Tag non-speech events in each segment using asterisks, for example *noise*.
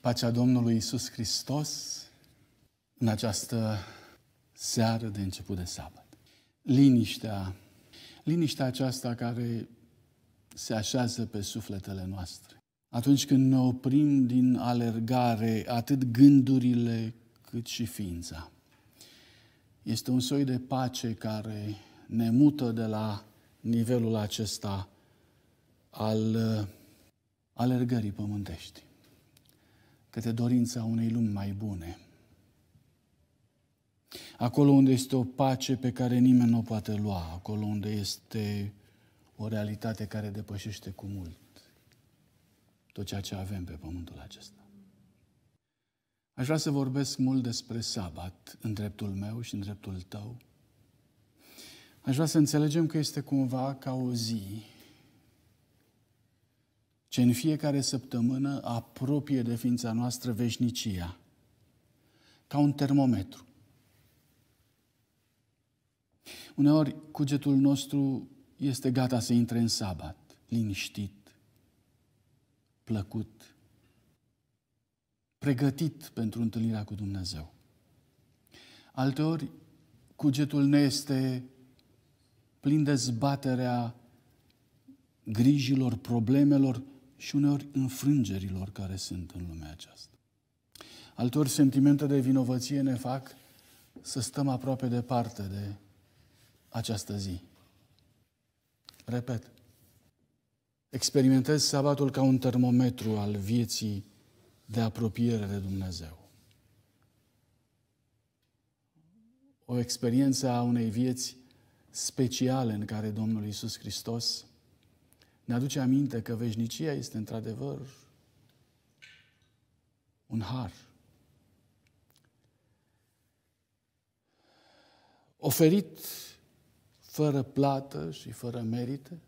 Pacea Domnului Isus Hristos în această seară de început de sabat. Liniștea, liniștea aceasta care se așează pe sufletele noastre. Atunci când ne oprim din alergare atât gândurile cât și ființa. Este un soi de pace care ne mută de la nivelul acesta al uh, alergării pământești către dorința unei lumi mai bune. Acolo unde este o pace pe care nimeni nu o poate lua, acolo unde este o realitate care depășește cu mult tot ceea ce avem pe pământul acesta. Aș vrea să vorbesc mult despre sabat în dreptul meu și în dreptul tău. Aș vrea să înțelegem că este cumva ca o zi ce în fiecare săptămână apropie de ființa noastră veșnicia, ca un termometru. Uneori cugetul nostru este gata să intre în sabat, liniștit, plăcut, pregătit pentru întâlnirea cu Dumnezeu. Alteori, cugetul ne este plin de zbaterea grijilor, problemelor și uneori înfrângerilor care sunt în lumea aceasta. Altor sentimente de vinovăție ne fac să stăm aproape departe de această zi. Repet, experimentez sabatul ca un termometru al vieții de apropiere de Dumnezeu. O experiență a unei vieți speciale în care Domnul Isus Hristos ne aduce aminte că veșnicia este într-adevăr un har. Oferit fără plată și fără merite,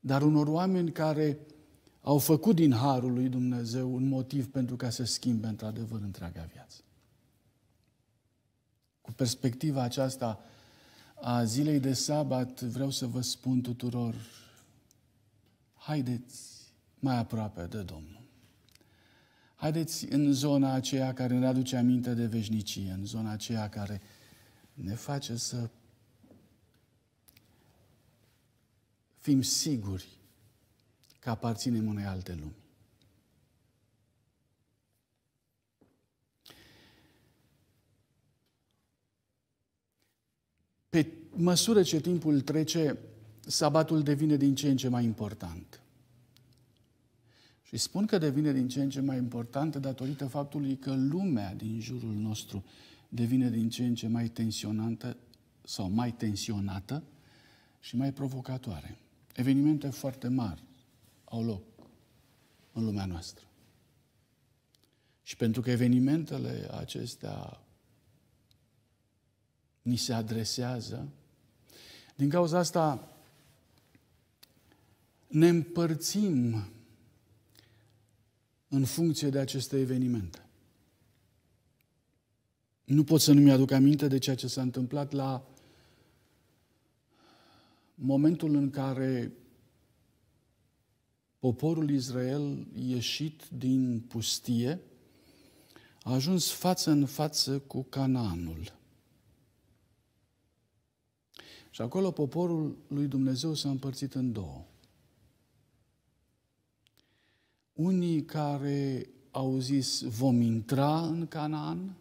dar unor oameni care au făcut din harul lui Dumnezeu un motiv pentru ca să schimbe într-adevăr întreaga viață. Cu perspectiva aceasta, a zilei de sabat, vreau să vă spun tuturor, haideți mai aproape de Domnul. Haideți în zona aceea care ne aduce aminte de veșnicie, în zona aceea care ne face să fim siguri că aparținem unei alte lumi. Pe măsură ce timpul trece, sabatul devine din ce în ce mai important. Și spun că devine din ce în ce mai important datorită faptului că lumea din jurul nostru devine din ce în ce mai tensionantă sau mai tensionată și mai provocatoare. Evenimente foarte mari au loc în lumea noastră. Și pentru că evenimentele acestea ni se adresează. Din cauza asta ne împărțim în funcție de aceste evenimente. Nu pot să nu-mi aduc aminte de ceea ce s-a întâmplat la momentul în care poporul Israel ieșit din pustie a ajuns față în față cu Canaanul. Și acolo poporul lui Dumnezeu s-a împărțit în două. Unii care au zis vom intra în Canaan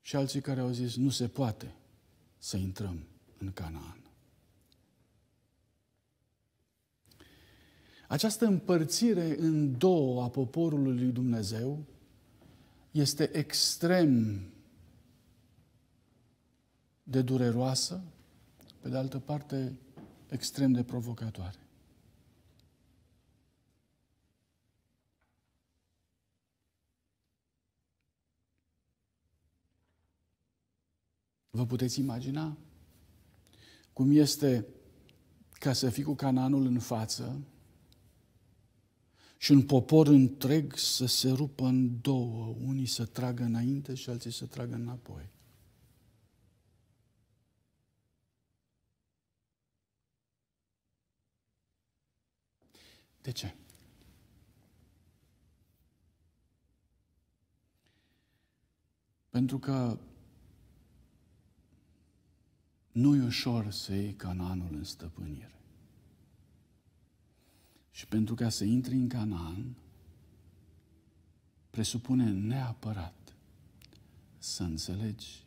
și alții care au zis nu se poate să intrăm în Canaan. Această împărțire în două a poporului lui Dumnezeu este extrem de dureroasă, pe de altă parte extrem de provocatoare. Vă puteți imagina cum este ca să fii cu Cananul în față și un popor întreg să se rupă în două, unii să tragă înainte și alții să tragă înapoi. De ce? Pentru că nu e ușor să iei Cananul în stăpânire. Și pentru ca să intri în Canaan, presupune neapărat să înțelegi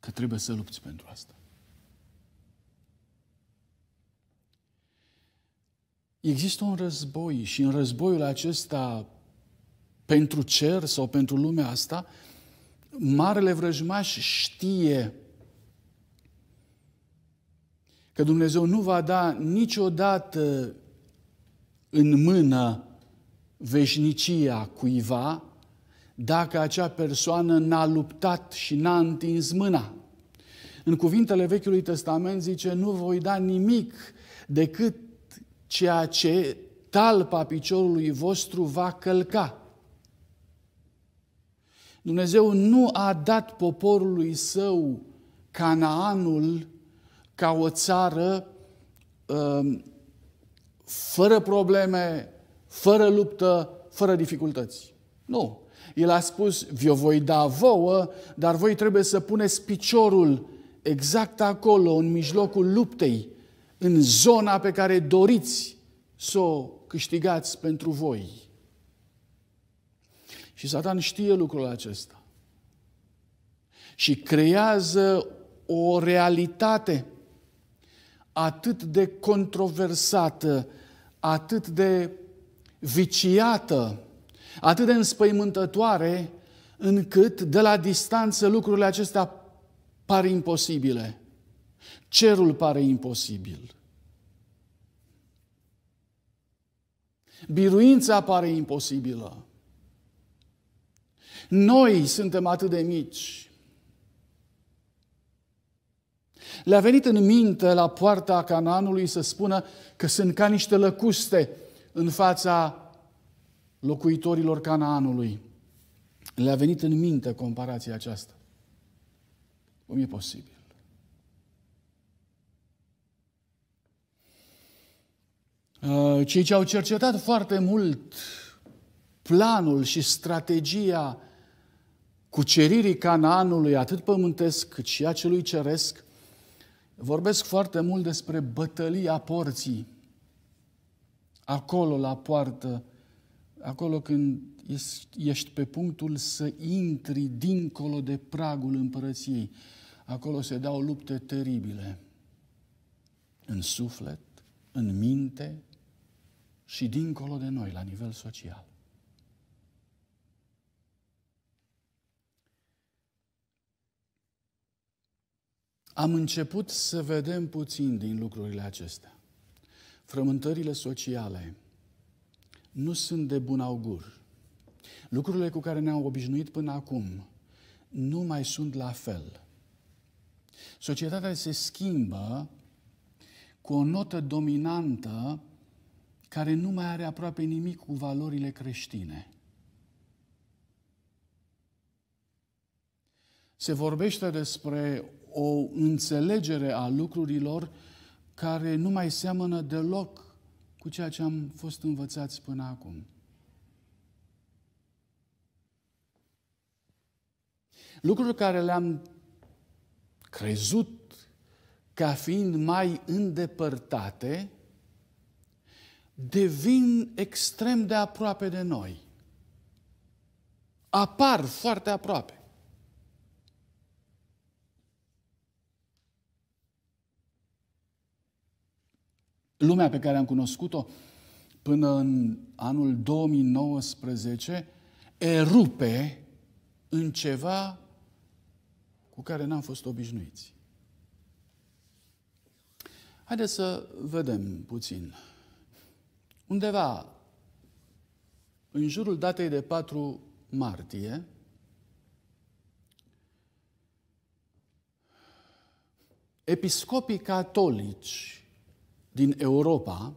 că trebuie să lupți pentru asta. Există un război și în războiul acesta pentru cer sau pentru lumea asta, marele vrăjmaș știe că Dumnezeu nu va da niciodată în mână veșnicia cuiva dacă acea persoană n-a luptat și n-a întins mâna. În cuvintele Vechiului Testament zice, nu voi da nimic decât ceea ce talpa piciorului vostru va călca. Dumnezeu nu a dat poporului său Canaanul ca o țară um, fără probleme, fără luptă, fără dificultăți. Nu. El a spus, vi-o voi da vouă, dar voi trebuie să puneți piciorul exact acolo, în mijlocul luptei, în zona pe care doriți să o câștigați pentru voi. Și Satan știe lucrul acesta. Și creează o realitate atât de controversată, atât de viciată, atât de înspăimântătoare, încât de la distanță lucrurile acestea par imposibile cerul pare imposibil. Biruința pare imposibilă. Noi suntem atât de mici. Le-a venit în minte la poarta Cananului să spună că sunt ca niște lăcuste în fața locuitorilor Canaanului. Le-a venit în minte comparația aceasta. Cum e posibil? Uh, cei ce au cercetat foarte mult planul și strategia cuceririi Canaanului, atât pământesc cât și a celui ceresc, vorbesc foarte mult despre bătălia porții. Acolo, la poartă, acolo când ești pe punctul să intri dincolo de pragul împărăției, acolo se dau lupte teribile. În suflet, în minte, și dincolo de noi, la nivel social. Am început să vedem puțin din lucrurile acestea. Frământările sociale nu sunt de bun augur. Lucrurile cu care ne-am obișnuit până acum nu mai sunt la fel. Societatea se schimbă cu o notă dominantă care nu mai are aproape nimic cu valorile creștine. Se vorbește despre o înțelegere a lucrurilor care nu mai seamănă deloc cu ceea ce am fost învățați până acum. Lucruri care le-am crezut ca fiind mai îndepărtate, devin extrem de aproape de noi. Apar foarte aproape. Lumea pe care am cunoscut-o până în anul 2019 erupe în ceva cu care n-am fost obișnuiți. Haideți să vedem puțin Undeva în jurul datei de 4 martie, episcopii catolici din Europa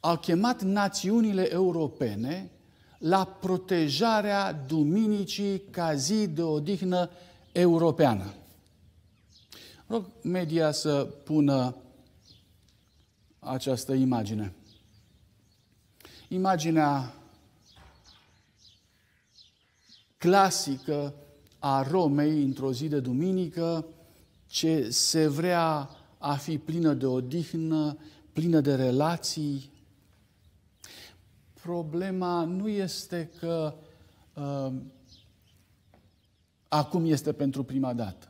au chemat națiunile europene la protejarea duminicii ca zi de odihnă europeană. Rog media să pună această imagine imaginea clasică a Romei într-o zi de duminică, ce se vrea a fi plină de odihnă, plină de relații. Problema nu este că uh, acum este pentru prima dată.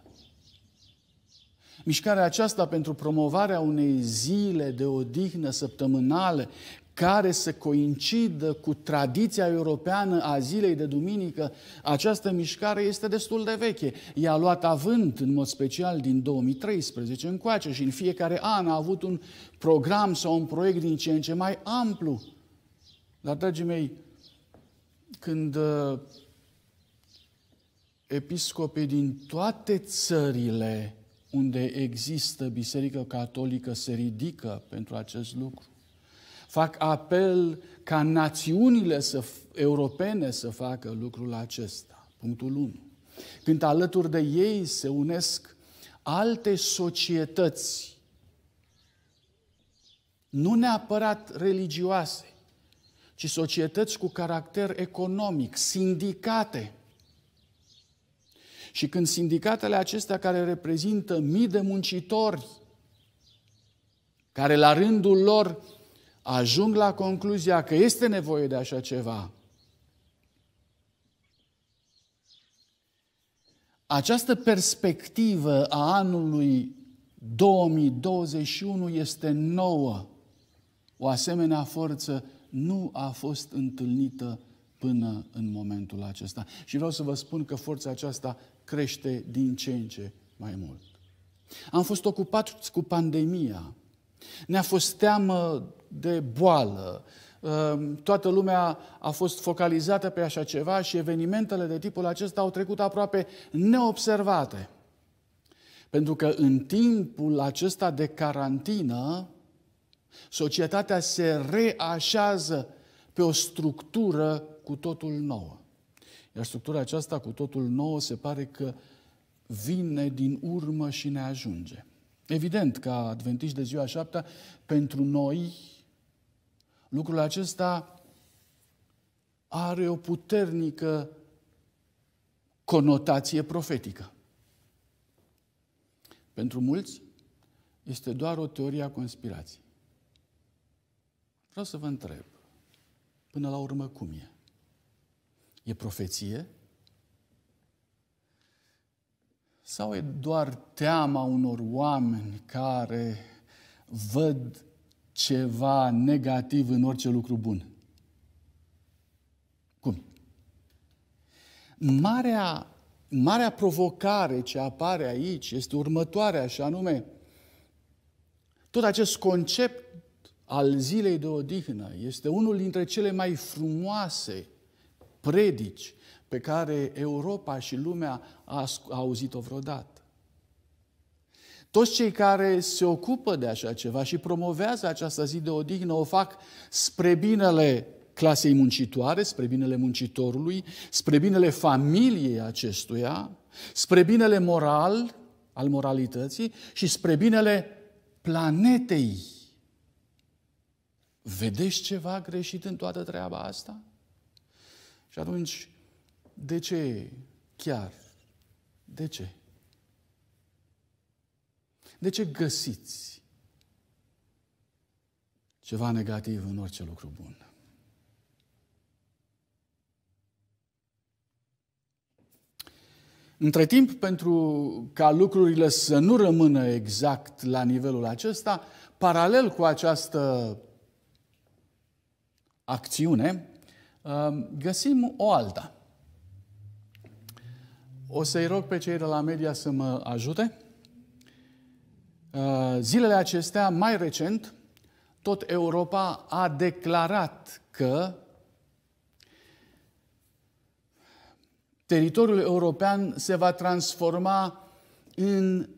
Mișcarea aceasta pentru promovarea unei zile de odihnă săptămânale care să coincidă cu tradiția europeană a zilei de duminică, această mișcare este destul de veche. Ea a luat avânt, în mod special, din 2013 încoace și în fiecare an a avut un program sau un proiect din ce în ce mai amplu. Dar, dragii mei, când uh, episcopii din toate țările unde există biserică catolică se ridică pentru acest lucru, fac apel ca națiunile să, europene să facă lucrul acesta. Punctul 1. Când alături de ei se unesc alte societăți, nu neapărat religioase, ci societăți cu caracter economic, sindicate. Și când sindicatele acestea care reprezintă mii de muncitori, care la rândul lor ajung la concluzia că este nevoie de așa ceva, această perspectivă a anului 2021 este nouă. O asemenea forță nu a fost întâlnită până în momentul acesta. Și vreau să vă spun că forța aceasta crește din ce în ce mai mult. Am fost ocupați cu pandemia. Ne-a fost teamă de boală. Ehm, toată lumea a fost focalizată pe așa ceva și evenimentele de tipul acesta au trecut aproape neobservate. Pentru că în timpul acesta de carantină, societatea se reașează pe o structură cu totul nouă. Iar structura aceasta cu totul nouă se pare că vine din urmă și ne ajunge. Evident, că adventiști de ziua șaptea, pentru noi Lucrul acesta are o puternică conotație profetică. Pentru mulți este doar o teorie a conspirației. Vreau să vă întreb, până la urmă cum e? E profeție? Sau e doar teama unor oameni care văd ceva negativ în orice lucru bun. Cum? Marea, marea provocare ce apare aici este următoarea, și anume, tot acest concept al zilei de odihnă este unul dintre cele mai frumoase predici pe care Europa și lumea a auzit-o vreodată. Toți cei care se ocupă de așa ceva și promovează această zi de odihnă o fac spre binele clasei muncitoare, spre binele muncitorului, spre binele familiei acestuia, spre binele moral, al moralității și spre binele planetei. Vedeți ceva greșit în toată treaba asta? Și atunci, de ce chiar? De ce? De ce găsiți ceva negativ în orice lucru bun? Între timp, pentru ca lucrurile să nu rămână exact la nivelul acesta, paralel cu această acțiune, uh, găsim o alta. O să-i rog pe cei de la media să mă ajute. Uh, zilele acestea, mai recent, tot Europa a declarat că teritoriul european se va transforma în,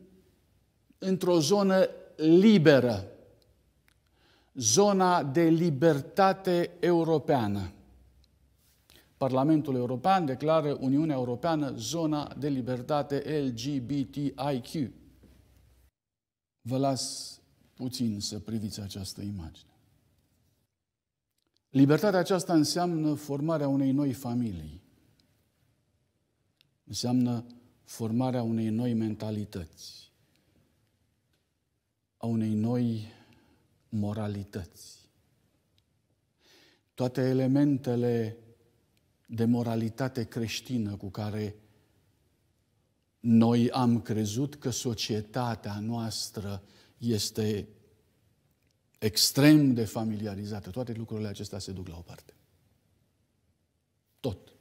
într-o zonă liberă, zona de libertate europeană. Parlamentul European declară Uniunea Europeană zona de libertate LGBTIQ vă las puțin să priviți această imagine. Libertatea aceasta înseamnă formarea unei noi familii. Înseamnă formarea unei noi mentalități, a unei noi moralități. Toate elementele de moralitate creștină cu care noi am crezut că societatea noastră este extrem de familiarizată. Toate lucrurile acestea se duc la o parte. Tot.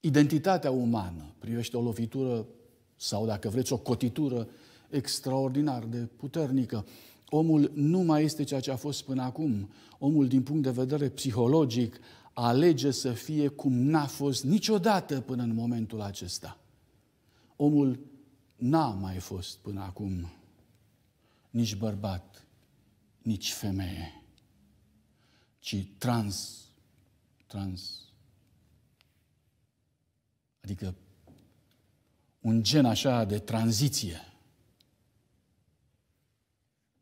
Identitatea umană privește o lovitură sau, dacă vreți, o cotitură extraordinar de puternică. Omul nu mai este ceea ce a fost până acum. Omul, din punct de vedere psihologic, alege să fie cum n-a fost niciodată până în momentul acesta. Omul n-a mai fost până acum nici bărbat, nici femeie, ci trans, trans, adică un gen așa de tranziție,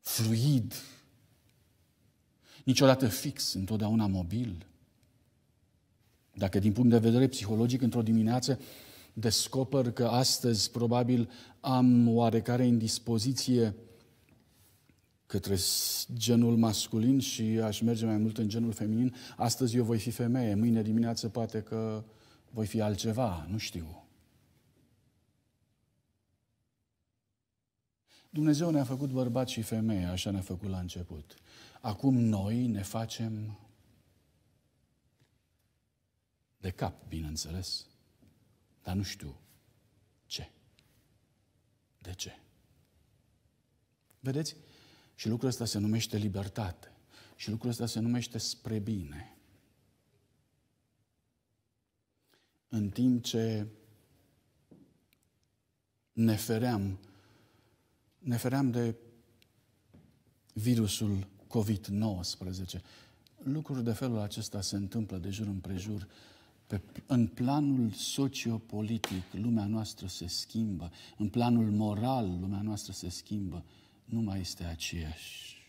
fluid, niciodată fix, întotdeauna mobil, dacă din punct de vedere psihologic, într-o dimineață descoper că astăzi probabil am oarecare indispoziție către genul masculin și aș merge mai mult în genul feminin, astăzi eu voi fi femeie, mâine dimineață poate că voi fi altceva, nu știu. Dumnezeu ne-a făcut bărbați și femei, așa ne-a făcut la început. Acum noi ne facem de cap, bineînțeles. Dar nu știu ce. De ce? Vedeți? Și lucrul ăsta se numește libertate. Și lucrul ăsta se numește spre bine. În timp ce ne feream, ne feream de virusul COVID-19. Lucruri de felul acesta se întâmplă de jur împrejur prejur pe, în planul sociopolitic, lumea noastră se schimbă. În planul moral, lumea noastră se schimbă. Nu mai este aceeași.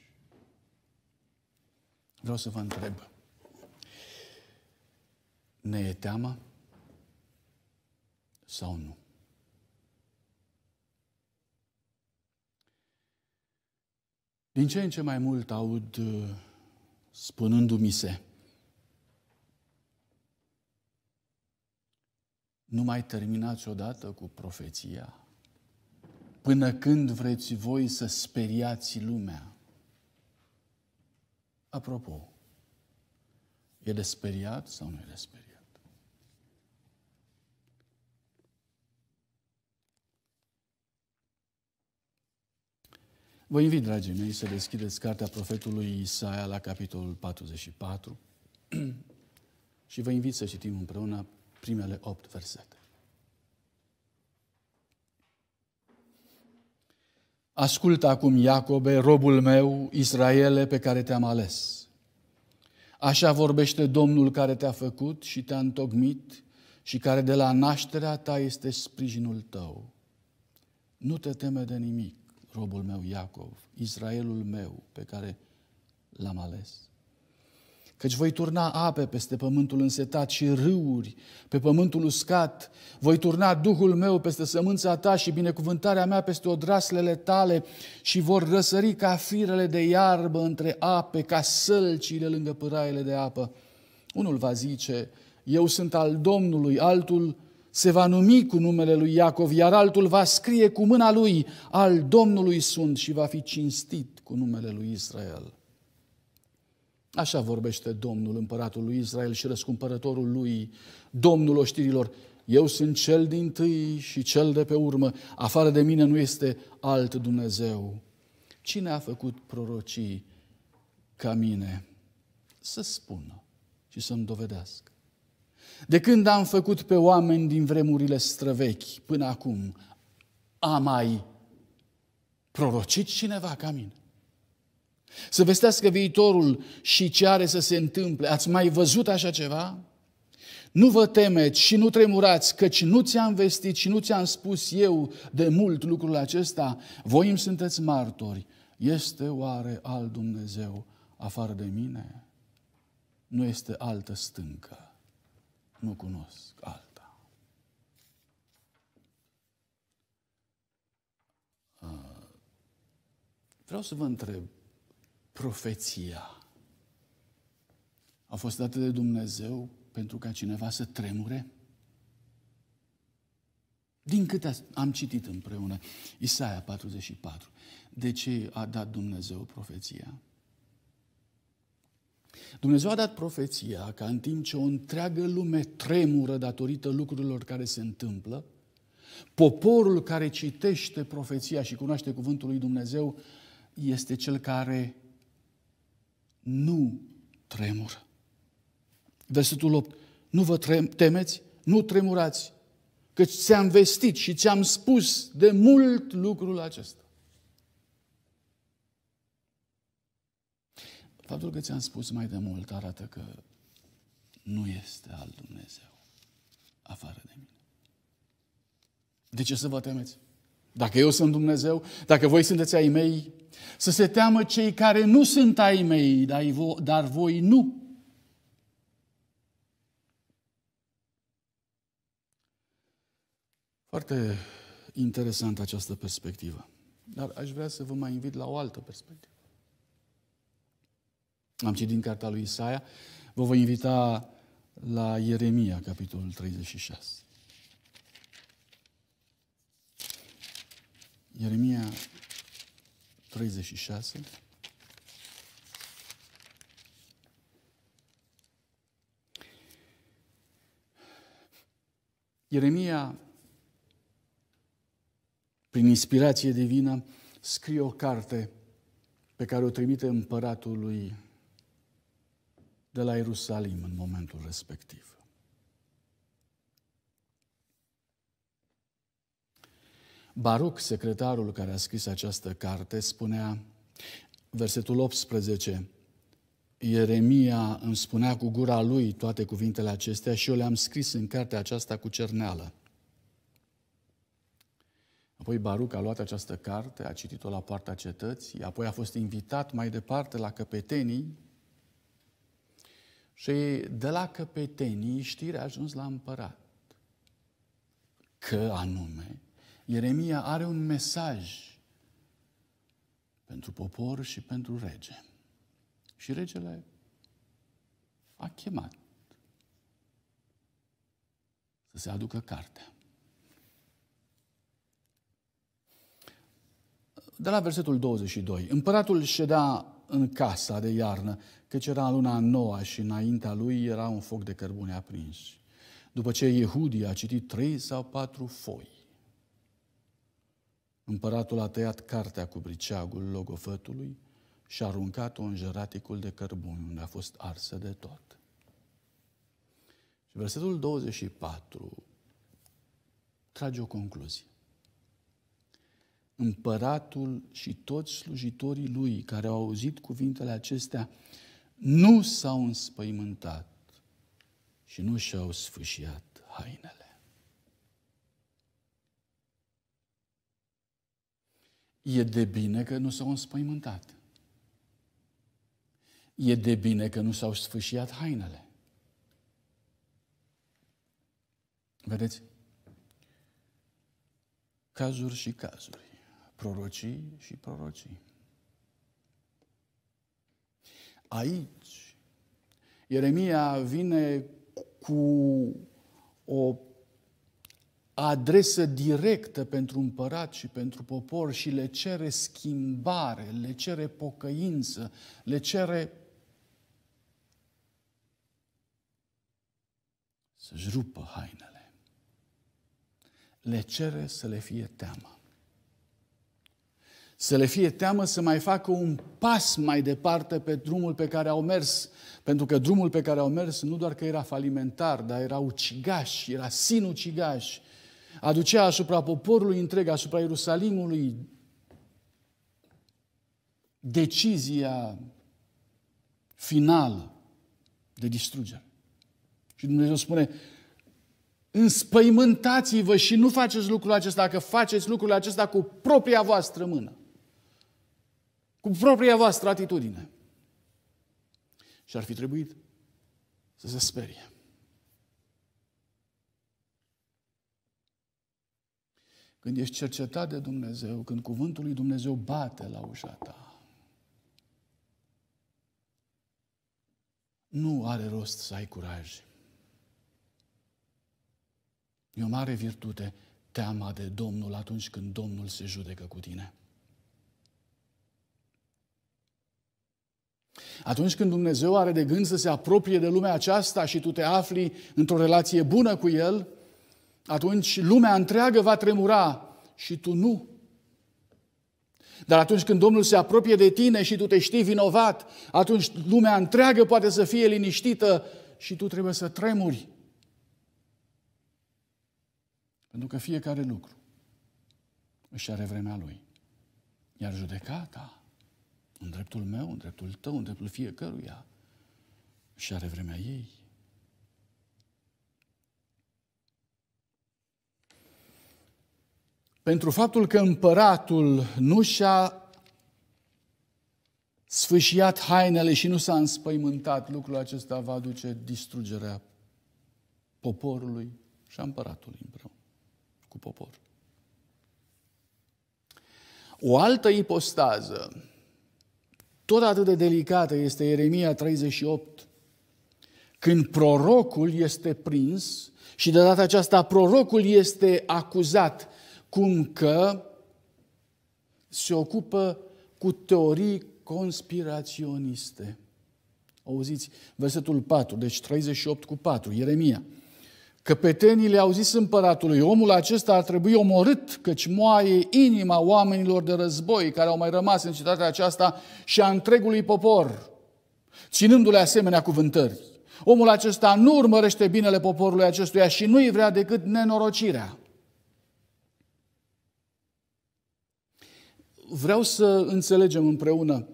Vreau să vă întreb. Ne e teamă sau nu? Din ce în ce mai mult aud uh, spunându-mi se, Nu mai terminați odată cu profeția. Până când vreți voi să speriați lumea? Apropo, e de speriat sau nu e de speriat? Vă invit, dragii mei, să deschideți cartea profetului Isaia la capitolul 44 *clears throat* și vă invit să citim împreună primele opt versete. Ascultă acum, Iacobe, robul meu, Israele, pe care te-am ales. Așa vorbește Domnul care te-a făcut și te-a întocmit și care de la nașterea ta este sprijinul tău. Nu te teme de nimic, robul meu Iacov, Israelul meu pe care l-am ales căci voi turna ape peste pământul însetat și râuri pe pământul uscat, voi turna Duhul meu peste sămânța ta și binecuvântarea mea peste odraslele tale și vor răsări ca firele de iarbă între ape, ca sălcile lângă pâraiele de apă. Unul va zice, eu sunt al Domnului, altul se va numi cu numele lui Iacov, iar altul va scrie cu mâna lui, al Domnului sunt și va fi cinstit cu numele lui Israel. Așa vorbește Domnul, împăratul lui Israel și răscumpărătorul lui, Domnul oștirilor. Eu sunt cel din tâi și cel de pe urmă, afară de mine nu este alt Dumnezeu. Cine a făcut prorocii ca mine? Să spună și să-mi dovedească. De când am făcut pe oameni din vremurile străvechi până acum, am mai prorocit cineva ca mine? Să vestească viitorul și ce are să se întâmple. Ați mai văzut așa ceva? Nu vă temeți și nu tremurați, căci nu ți-am vestit și nu ți-am spus eu de mult lucrul acesta. Voi îmi sunteți martori. Este oare alt Dumnezeu afară de mine? Nu este altă stâncă. Nu cunosc alta. Ah. Vreau să vă întreb, profeția a fost dată de Dumnezeu pentru ca cineva să tremure? Din câte am citit împreună, Isaia 44, de ce a dat Dumnezeu profeția? Dumnezeu a dat profeția ca în timp ce o întreagă lume tremură datorită lucrurilor care se întâmplă, poporul care citește profeția și cunoaște cuvântul lui Dumnezeu este cel care nu tremură. Versetul 8. Nu vă temeți, nu tremurați, căci ți-am vestit și ți-am spus de mult lucrul acesta. Faptul că ți-am spus mai de mult arată că nu este al Dumnezeu afară de mine. De ce să vă temeți? Dacă eu sunt Dumnezeu, dacă voi sunteți ai mei, să se teamă cei care nu sunt ai mei, dar voi nu. Foarte interesantă această perspectivă. Dar aș vrea să vă mai invit la o altă perspectivă. Am citit din cartea lui Isaia. Vă voi invita la Ieremia, capitolul 36. Ieremia 36, Ieremia, prin inspirație divină, scrie o carte pe care o trimite împăratului de la Ierusalim în momentul respectiv. Baruc, secretarul care a scris această carte, spunea, versetul 18, Ieremia îmi spunea cu gura lui toate cuvintele acestea și eu le-am scris în cartea aceasta cu cerneală. Apoi Baruc a luat această carte, a citit-o la poarta cetății, apoi a fost invitat mai departe la căpetenii și de la căpetenii știrea a ajuns la împărat. Că anume, Ieremia are un mesaj pentru popor și pentru rege. Și regele a chemat să se aducă cartea. De la versetul 22. Împăratul ședea în casa de iarnă, căci era luna noua și înaintea lui era un foc de cărbune aprins. După ce Iehudi a citit trei sau patru foi, Împăratul a tăiat cartea cu briceagul logofătului și a aruncat-o în jăraticul de cărbuni, unde a fost arsă de tot. Și versetul 24 trage o concluzie. Împăratul și toți slujitorii lui care au auzit cuvintele acestea nu s-au înspăimântat și nu și-au sfâșiat hainele. E de bine că nu s-au înspăimântat. E de bine că nu s-au sfâșiat hainele. Vedeți? Cazuri și cazuri. Prorocii și prorocii. Aici, Ieremia vine cu o adresă directă pentru împărat și pentru popor și le cere schimbare, le cere pocăință, le cere să-și rupă hainele. Le cere să le fie teamă. Să le fie teamă să mai facă un pas mai departe pe drumul pe care au mers. Pentru că drumul pe care au mers nu doar că era falimentar, dar era ucigaș, era sinucigaș, aducea asupra poporului întreg, asupra Ierusalimului, decizia finală de distrugere. Și Dumnezeu spune, înspăimântați-vă și nu faceți lucrul acesta, dacă faceți lucrul acesta cu propria voastră mână, cu propria voastră atitudine. Și ar fi trebuit să se sperie. când ești cercetat de Dumnezeu, când cuvântul lui Dumnezeu bate la ușa ta, nu are rost să ai curaj. E o mare virtute teama de Domnul atunci când Domnul se judecă cu tine. Atunci când Dumnezeu are de gând să se apropie de lumea aceasta și tu te afli într-o relație bună cu El, atunci lumea întreagă va tremura și tu nu. Dar atunci când Domnul se apropie de tine și tu te știi vinovat, atunci lumea întreagă poate să fie liniștită și tu trebuie să tremuri. Pentru că fiecare lucru își are vremea lui. Iar judecata, în dreptul meu, în dreptul tău, în dreptul fiecăruia, își are vremea ei. pentru faptul că împăratul nu și-a sfâșiat hainele și nu s-a înspăimântat, lucrul acesta va aduce distrugerea poporului și a împăratului împreună cu poporul. O altă ipostază, tot atât de delicată, este Ieremia 38, când prorocul este prins și de data aceasta prorocul este acuzat cum că se ocupă cu teorii conspiraționiste. Auziți, versetul 4, deci 38 cu 4, Ieremia. le au zis împăratului, omul acesta ar trebui omorât, căci moaie inima oamenilor de război care au mai rămas în cetatea aceasta și a întregului popor, ținându-le asemenea cuvântări. Omul acesta nu urmărește binele poporului acestuia și nu-i vrea decât nenorocirea. vreau să înțelegem împreună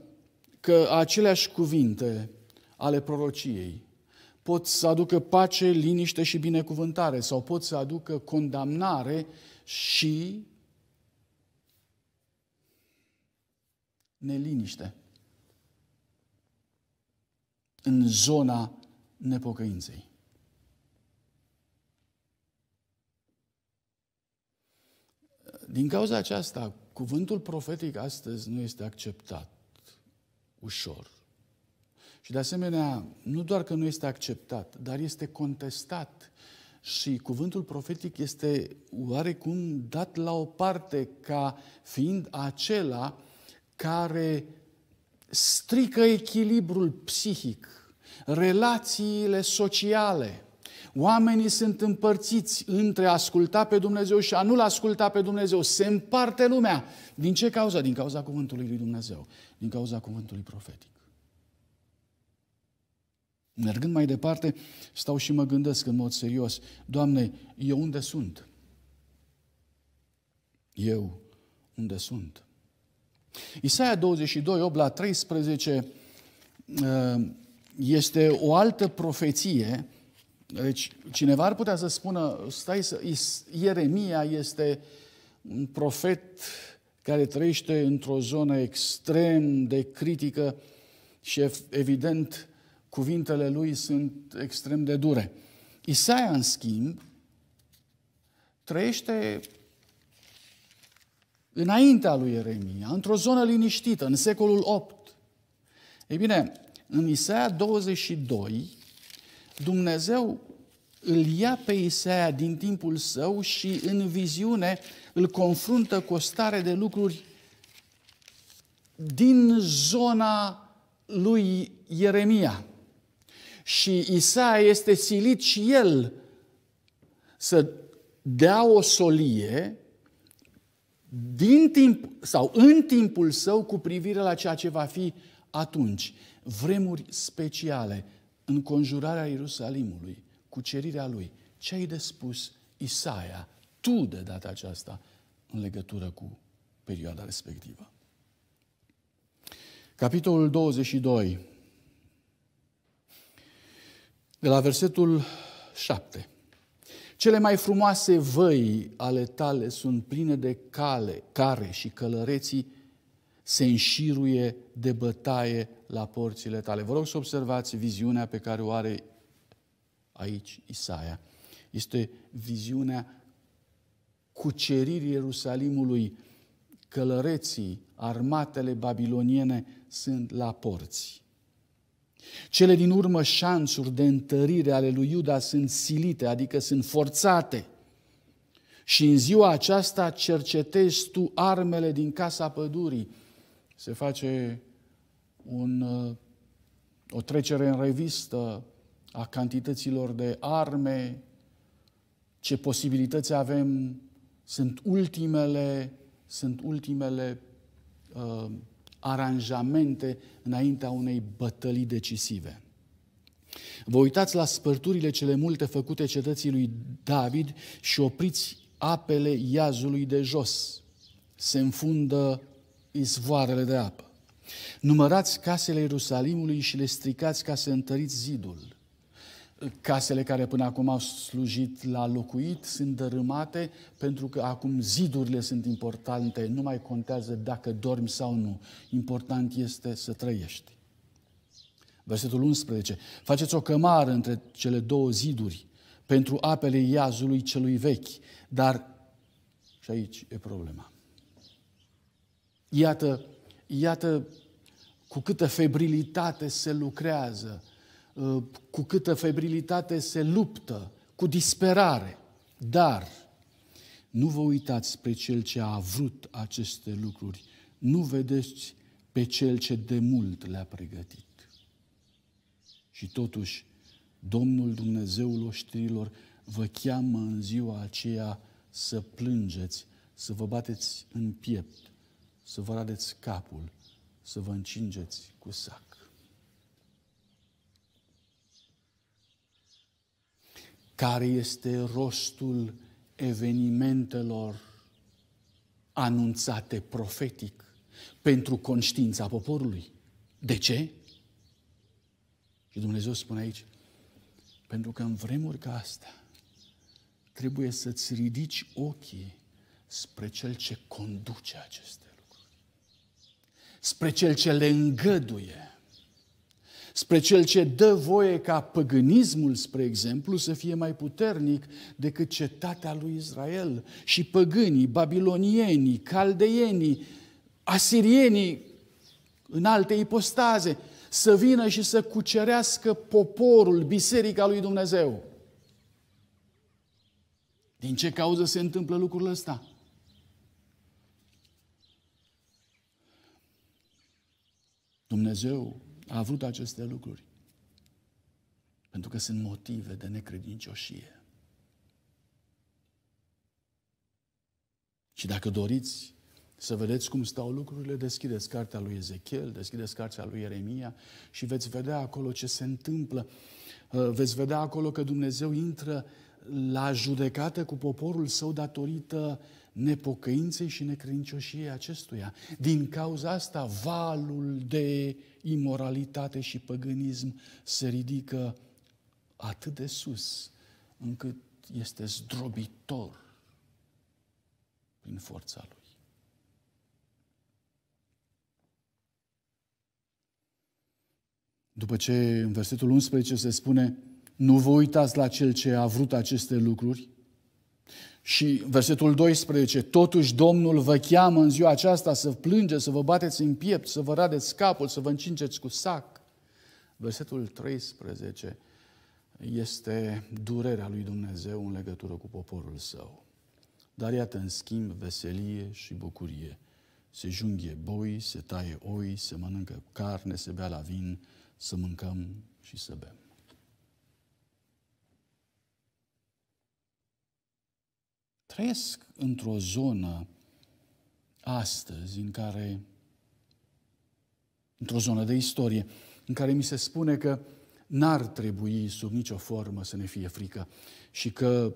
că aceleași cuvinte ale prorociei pot să aducă pace, liniște și binecuvântare sau pot să aducă condamnare și neliniște în zona nepocăinței. Din cauza aceasta, Cuvântul profetic astăzi nu este acceptat ușor. Și de asemenea, nu doar că nu este acceptat, dar este contestat. Și cuvântul profetic este oarecum dat la o parte ca fiind acela care strică echilibrul psihic, relațiile sociale. Oamenii sunt împărțiți între a asculta pe Dumnezeu și a nu-L asculta pe Dumnezeu. Se împarte lumea. Din ce cauză? Din cauza cuvântului lui Dumnezeu. Din cauza cuvântului profetic. Mergând mai departe, stau și mă gândesc în mod serios, Doamne, eu unde sunt? Eu unde sunt? Isaia 22, 8 la 13 ă, este o altă profeție deci cineva ar putea să spună, stai să, Ieremia este un profet care trăiește într-o zonă extrem de critică și evident cuvintele lui sunt extrem de dure. Isaia, în schimb, trăiește înaintea lui Ieremia, într-o zonă liniștită, în secolul 8. Ei bine, în Isaia 22, Dumnezeu îl ia pe Isaia din timpul său și în viziune îl confruntă cu o stare de lucruri din zona lui Ieremia. Și Isaia este silit și el să dea o solie din timp sau în timpul său cu privire la ceea ce va fi atunci. Vremuri speciale, înconjurarea Ierusalimului, cucerirea lui, ce ai de spus Isaia, tu de data aceasta, în legătură cu perioada respectivă. Capitolul 22, de la versetul 7. Cele mai frumoase văi ale tale sunt pline de cale, care și călăreții se înșiruie de bătaie la porțile tale. Vă rog să observați viziunea pe care o are aici Isaia. Este viziunea cuceririi Ierusalimului. Călăreții, armatele babiloniene sunt la porți. Cele din urmă șanțuri de întărire ale lui Iuda sunt silite, adică sunt forțate. Și în ziua aceasta cercetezi tu armele din casa pădurii, se face un, uh, o trecere în revistă a cantităților de arme, ce posibilități avem, sunt ultimele, sunt ultimele uh, aranjamente înaintea unei bătălii decisive. Vă uitați la spărturile cele multe făcute cetății lui David și opriți apele iazului de jos. Se înfundă izvoarele de apă. Numărați casele Ierusalimului și le stricați ca să întăriți zidul. Casele care până acum au slujit la locuit sunt dărâmate pentru că acum zidurile sunt importante, nu mai contează dacă dormi sau nu. Important este să trăiești. Versetul 11. Faceți o cămară între cele două ziduri pentru apele iazului celui vechi, dar, și aici e problema, Iată, iată cu câtă febrilitate se lucrează, uh, cu câtă febrilitate se luptă, cu disperare. Dar nu vă uitați spre cel ce a avut aceste lucruri, nu vedeți pe cel ce de mult le-a pregătit. Și totuși, Domnul Dumnezeul oștrilor vă cheamă în ziua aceea să plângeți, să vă bateți în piept, să vă radeți capul, să vă încingeți cu sac. Care este rostul evenimentelor anunțate profetic pentru conștiința poporului? De ce? Și Dumnezeu spune aici, pentru că în vremuri ca asta. trebuie să-ți ridici ochii spre Cel ce conduce aceste spre cel ce le îngăduie, spre cel ce dă voie ca păgânismul, spre exemplu, să fie mai puternic decât cetatea lui Israel și păgânii, babilonienii, caldeienii, asirienii în alte ipostaze, să vină și să cucerească poporul, biserica lui Dumnezeu. Din ce cauză se întâmplă lucrul ăsta? Dumnezeu a avut aceste lucruri pentru că sunt motive de necredincioșie. Și dacă doriți să vedeți cum stau lucrurile, deschideți cartea lui Ezechiel, deschideți cartea lui Ieremia și veți vedea acolo ce se întâmplă. Uh, veți vedea acolo că Dumnezeu intră la judecată cu poporul său datorită uh, nepocăinței și necrincioșiei acestuia. Din cauza asta, valul de imoralitate și păgânism se ridică atât de sus, încât este zdrobitor prin forța lui. După ce în versetul 11 se spune, nu vă uitați la cel ce a vrut aceste lucruri, și versetul 12, totuși Domnul vă cheamă în ziua aceasta să plângeți, să vă bateți în piept, să vă radeți capul, să vă încingeți cu sac. Versetul 13 este durerea lui Dumnezeu în legătură cu poporul său. Dar iată, în schimb, veselie și bucurie. Se junghe boi, se taie oi, se mănâncă carne, se bea la vin, să mâncăm și să bem. trăiesc într-o zonă astăzi în care, într-o zonă de istorie, în care mi se spune că n-ar trebui sub nicio formă să ne fie frică și că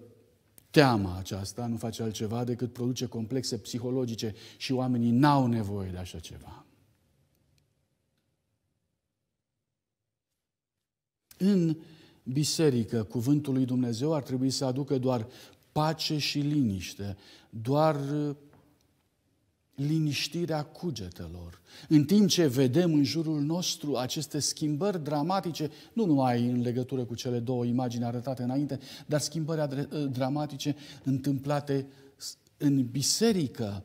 teama aceasta nu face altceva decât produce complexe psihologice și oamenii n-au nevoie de așa ceva. În biserică, cuvântul lui Dumnezeu ar trebui să aducă doar pace și liniște, doar uh, liniștirea cugetelor. În timp ce vedem în jurul nostru aceste schimbări dramatice, nu numai în legătură cu cele două imagini arătate înainte, dar schimbări uh, dramatice întâmplate în biserică,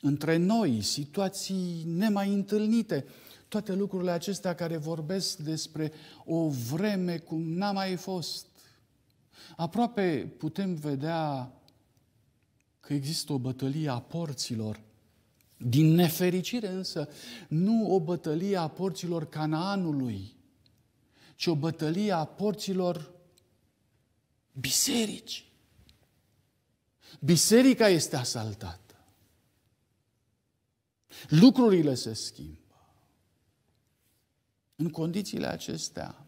între noi, situații nemai întâlnite, toate lucrurile acestea care vorbesc despre o vreme cum n-a mai fost, Aproape putem vedea că există o bătălie a porților. Din nefericire însă, nu o bătălie a porților Canaanului, ci o bătălie a porților biserici. Biserica este asaltată. Lucrurile se schimbă. În condițiile acestea,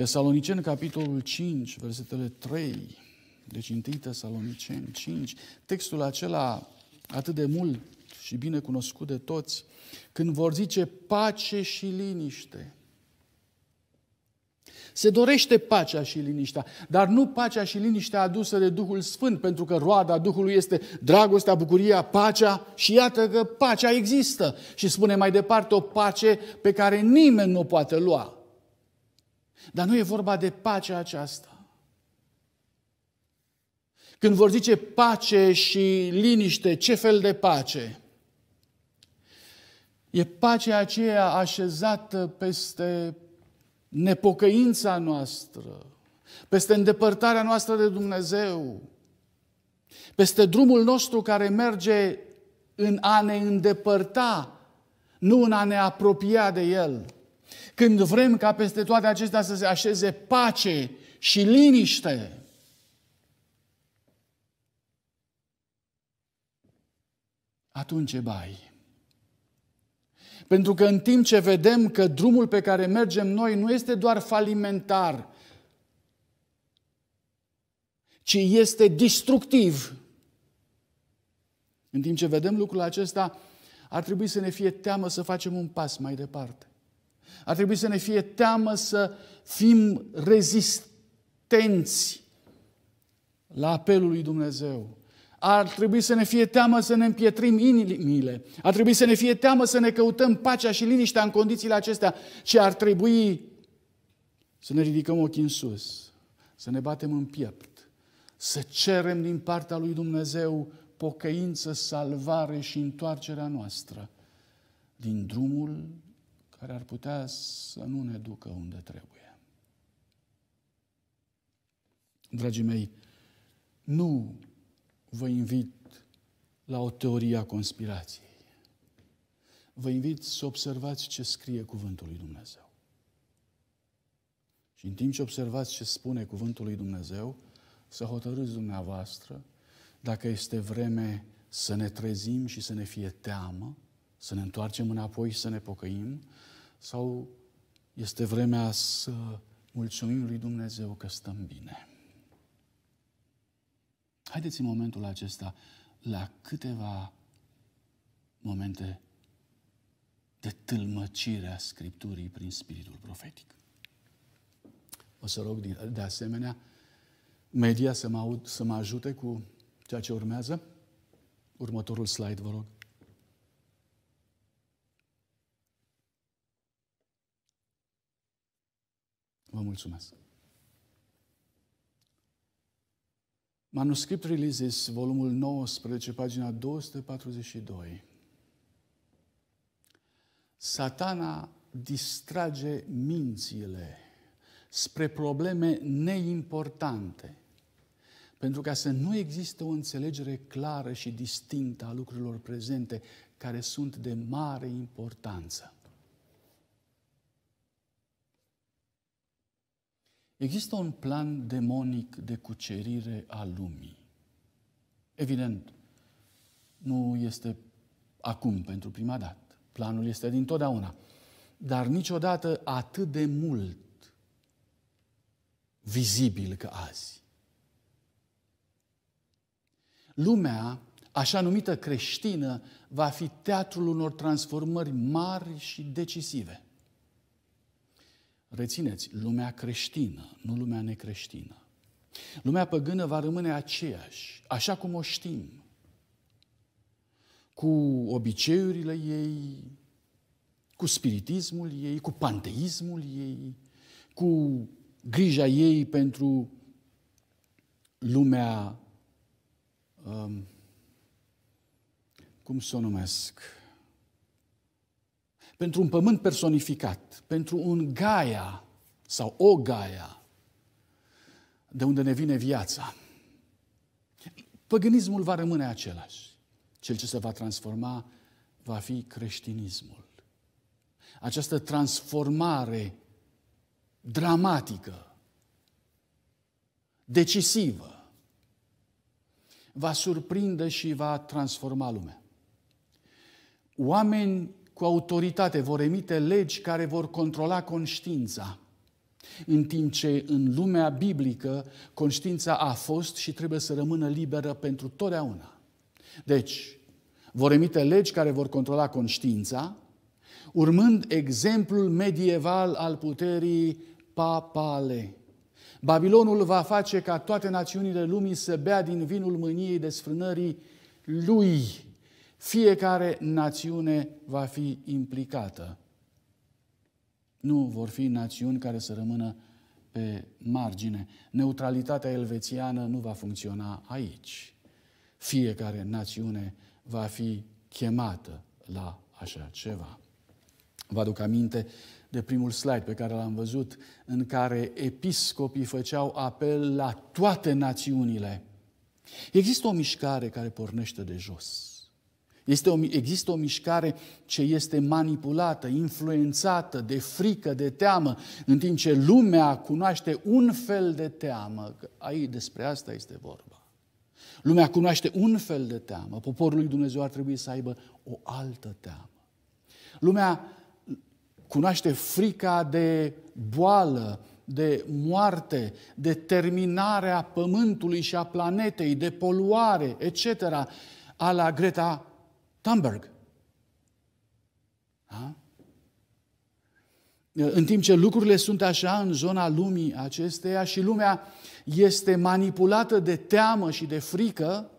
Tesaloniceni, capitolul 5, versetele 3, deci întâi Tesaloniceni 5, textul acela atât de mult și bine cunoscut de toți, când vor zice pace și liniște. Se dorește pacea și liniștea, dar nu pacea și liniștea adusă de Duhul Sfânt, pentru că roada Duhului este dragostea, bucuria, pacea și iată că pacea există. Și spune mai departe o pace pe care nimeni nu o poate lua. Dar nu e vorba de pacea aceasta. Când vor zice pace și liniște, ce fel de pace? E pacea aceea așezată peste nepocăința noastră, peste îndepărtarea noastră de Dumnezeu, peste drumul nostru care merge în a ne îndepărta, nu în a ne apropia de El. Când vrem ca peste toate acestea să se așeze pace și liniște. Atunci bai. Pentru că în timp ce vedem că drumul pe care mergem noi nu este doar falimentar, ci este destructiv. În timp ce vedem lucrul acesta, ar trebui să ne fie teamă să facem un pas mai departe. Ar trebui să ne fie teamă să fim rezistenți la apelul lui Dumnezeu. Ar trebui să ne fie teamă să ne împietrim inimile. Ar trebui să ne fie teamă să ne căutăm pacea și liniștea în condițiile acestea. Și ar trebui să ne ridicăm ochii în sus, să ne batem în piept, să cerem din partea lui Dumnezeu pocăință, salvare și întoarcerea noastră din drumul care ar putea să nu ne ducă unde trebuie. Dragii mei, nu vă invit la o teorie a conspirației. Vă invit să observați ce scrie Cuvântul lui Dumnezeu. Și în timp ce observați ce spune Cuvântul lui Dumnezeu, să hotărâți dumneavoastră dacă este vreme să ne trezim și să ne fie teamă, să ne întoarcem înapoi și să ne pocăim, sau este vremea să mulțumim lui Dumnezeu că stăm bine? Haideți în momentul acesta la câteva momente de tâlmăcire a Scripturii prin spiritul profetic. O să rog de asemenea media să mă, aud, să mă ajute cu ceea ce urmează. Următorul slide, vă rog. Vă mulțumesc. Manuscript Releases, volumul 19, pagina 242. Satana distrage mințile spre probleme neimportante, pentru ca să nu existe o înțelegere clară și distinctă a lucrurilor prezente care sunt de mare importanță. Există un plan demonic de cucerire a lumii. Evident, nu este acum pentru prima dată. Planul este dintotdeauna. Dar niciodată atât de mult vizibil ca azi. Lumea, așa numită creștină, va fi teatrul unor transformări mari și decisive – rețineți, lumea creștină, nu lumea necreștină. Lumea păgână va rămâne aceeași, așa cum o știm, cu obiceiurile ei, cu spiritismul ei, cu panteismul ei, cu grija ei pentru lumea, um, cum să o numesc, pentru un pământ personificat, pentru un Gaia sau o Gaia, de unde ne vine viața. Păgânismul va rămâne același. Cel ce se va transforma va fi creștinismul. Această transformare dramatică, decisivă, va surprinde și va transforma lumea. Oameni cu autoritate, vor emite legi care vor controla conștiința. În timp ce în lumea biblică conștiința a fost și trebuie să rămână liberă pentru totdeauna. Deci, vor emite legi care vor controla conștiința, urmând exemplul medieval al puterii papale. Babilonul va face ca toate națiunile lumii să bea din vinul mâniei desfrânării lui fiecare națiune va fi implicată. Nu vor fi națiuni care să rămână pe margine. Neutralitatea elvețiană nu va funcționa aici. Fiecare națiune va fi chemată la așa ceva. Vă aduc aminte de primul slide pe care l-am văzut, în care episcopii făceau apel la toate națiunile. Există o mișcare care pornește de jos este o, există o mișcare ce este manipulată, influențată de frică, de teamă, în timp ce lumea cunoaște un fel de teamă. Aici despre asta este vorba. Lumea cunoaște un fel de teamă. Poporul lui Dumnezeu ar trebui să aibă o altă teamă. Lumea cunoaște frica de boală, de moarte, de terminarea pământului și a planetei, de poluare, etc. la Greta Thunberg. Da? În timp ce lucrurile sunt așa în zona lumii acesteia și lumea este manipulată de teamă și de frică,